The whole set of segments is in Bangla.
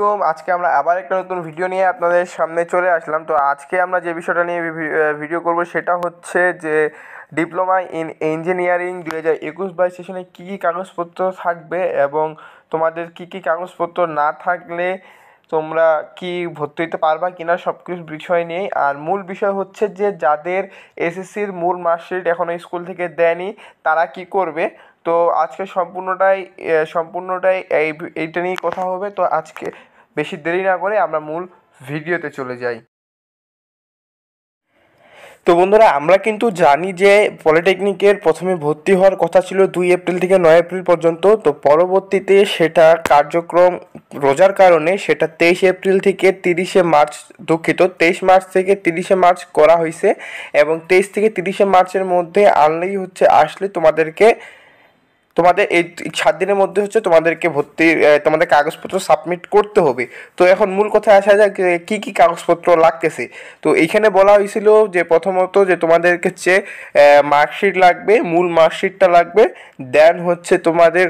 কম আজকে আমরা আবার একটা নতুন ভিডিও নিয়ে আপনাদের সামনে চলে আসলাম তো আজকে আমরা যে বিষয়টা নিয়ে ভিডিও করব সেটা হচ্ছে যে ডিপ্লোমা ইন ইঞ্জিনিয়ারিং দু হাজার একুশ বাইশ সেশনে কী কী কাগজপত্র থাকবে এবং তোমাদের কী কী কাগজপত্র না থাকলে তোমরা কি ভর্তি হতে পারবা কিনা সব কিছু বিষয় নিয়েই আর মূল বিষয় হচ্ছে যে যাদের এসএসসির মূল মার্কশিট এখনও স্কুল থেকে দেয়নি তারা কি করবে তো আজকে সম্পূর্ণটাই সম্পূর্ণটাই এই এইটা নিয়েই কথা হবে তো আজকে বেশি দেরি না করে আমরা মূল ভিডিওতে চলে যাই তো বন্ধুরা আমরা কিন্তু জানি যে পলিটেকনিকের প্রথমে ভর্তি হওয়ার কথা ছিল দুই এপ্রিল থেকে নয় এপ্রিল পর্যন্ত তো পরবর্তীতে সেটা কার্যক্রম রোজার কারণে সেটা তেইশ এপ্রিল থেকে তিরিশে মার্চ দুঃখিত তেইশ মার্চ থেকে তিরিশে মার্চ করা হয়েছে এবং তেইশ থেকে তিরিশে মার্চের মধ্যে আনলেই হচ্ছে আসলে তোমাদেরকে তোমাদের এই সাত দিনের মধ্যে হচ্ছে তোমাদেরকে ভর্তি তোমাদের কাগজপত্র সাবমিট করতে হবে তো এখন মূল কথায় আসা যাক কী কী কাগজপত্র লাগতেছে তো এইখানে বলা হয়েছিল যে প্রথমত যে তোমাদের হচ্ছে মার্কশিট লাগবে মূল মার্কশিটটা লাগবে দেন হচ্ছে তোমাদের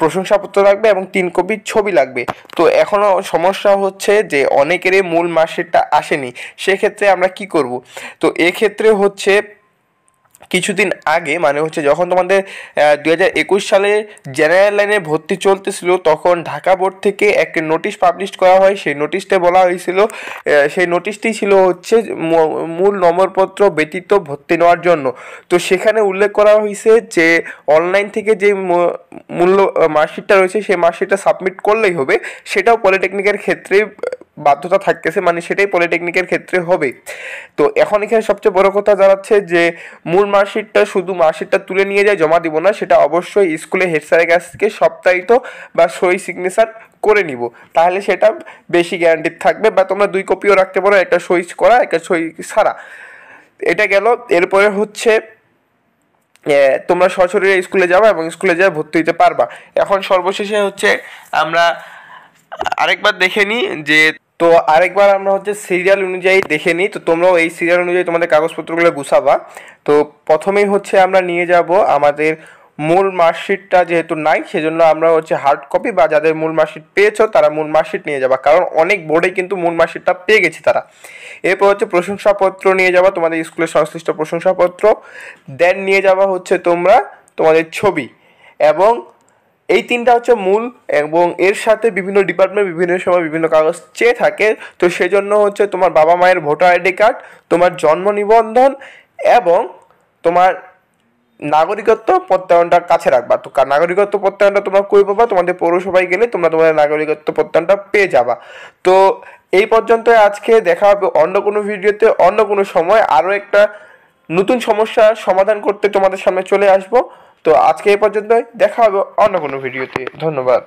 প্রশংসাপত্র লাগবে এবং তিন কপির ছবি লাগবে তো এখনও সমস্যা হচ্ছে যে অনেকেরই মূল মার্কশিটটা আসেনি সেক্ষেত্রে আমরা কি করব তো এক্ষেত্রে হচ্ছে কিছুদিন আগে মানে হচ্ছে যখন তোমাদের দু হাজার একুশ সালে জেনারেল লাইনে ভর্তি চলতেছিল তখন ঢাকা বোর্ড থেকে একটি নোটিশ পাবলিশ করা হয় সেই নোটিশটা বলা হয়েছিল সেই নোটিশটি ছিল হচ্ছে মূল নম্বরপত্র ব্যতীত ভর্তি নেওয়ার জন্য তো সেখানে উল্লেখ করা হয়েছে যে অনলাইন থেকে যে মূল্য মার্কশিটটা রয়েছে সেই মার্কশিটটা সাবমিট করলেই হবে সেটাও পলিটেকনিকের ক্ষেত্রে বাধ্যতা থাকতেছে মানে সেটাই পলিটেকনিকের ক্ষেত্রে হবে তো এখন এখানে সবচেয়ে বড় কথা জানাচ্ছে যে মূল মার্কশিটটা শুধু মার্কশিটটা তুলে নিয়ে যায় জমা দিব না সেটা অবশ্যই স্কুলে হেড স্যারের কাছ থেকে সপ্তাহিত বা সই সিগনেচার করে নিব তাহলে সেটা বেশি গ্যারান্টির থাকবে বা তোমরা দুই কপিও রাখতে পারো একটা সই করা একটা সই সারা এটা গেল এরপরে হচ্ছে তোমরা সরাসরি স্কুলে যাবা এবং স্কুলে যাওয়া ভর্তি হতে পারবা এখন সর্বশেষে হচ্ছে আমরা আরেকবার দেখে নিই যে তো আরেকবার আমরা হচ্ছে সিরিয়াল অনুযায়ী দেখে নিই তো তোমরাও এই সিরিয়াল অনুযায়ী তোমাদের কাগজপত্রগুলো গুছাবা তো প্রথমেই হচ্ছে আমরা নিয়ে যাব আমাদের মূল মার্কশিটটা যেহেতু নাই সেজন্য আমরা হচ্ছে হার্ড কপি বা যাদের মূল মার্কশিট পেয়েছো তারা মূল মার্কশিট নিয়ে যাবা কারণ অনেক বোর্ডে কিন্তু মূল মার্কশিটটা পেয়ে গেছে তারা এরপর হচ্ছে প্রশংসাপত্র নিয়ে যাবা তোমাদের স্কুলের সংশ্লিষ্ট প্রশংসাপত্র দেন নিয়ে যাবা হচ্ছে তোমরা তোমাদের ছবি এবং এই তিনটা হচ্ছে মূল এবং এর সাথে বিভিন্ন ডিপার্টমেন্ট বিভিন্ন সময় বিভিন্ন কাগজ চেয়ে থাকে তো সেজন্য হচ্ছে তোমার বাবা মায়ের ভোটার আইডি কার্ড তোমার জন্ম নিবন্ধন এবং তোমার নাগরিকত্ব প্রত্যয়নটা কাছে রাখবা তো নাগরিকত্ব প্রত্যয়নটা তোমরা কই পাবা তোমাদের পৌরসভায় গেলে তোমরা তোমাদের নাগরিকত্ব প্রত্যয়নটা পেয়ে যাবা তো এই পর্যন্ত আজকে দেখা হবে অন্য কোনো ভিডিওতে অন্য কোনো সময় আরও একটা নতুন সমস্যার সমাধান করতে তোমাদের সামনে চলে আসবো তো আজকে এই পর্যন্তই দেখা হবে অন্য কোনো ভিডিওতে ধন্যবাদ